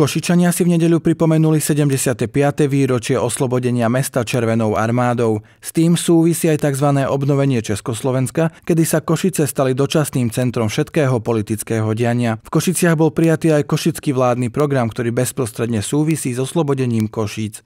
Košičania si v nedeľu pripomenuli 75. výročie oslobodenia mesta Červenou armádou. S tým súvisí aj tzv. obnovenie Československa, kedy sa Košice stali dočasným centrom všetkého politického diania. V Košiciach bol prijatý aj košický vládny program, ktorý bezprostredne súvisí s oslobodením Košíc.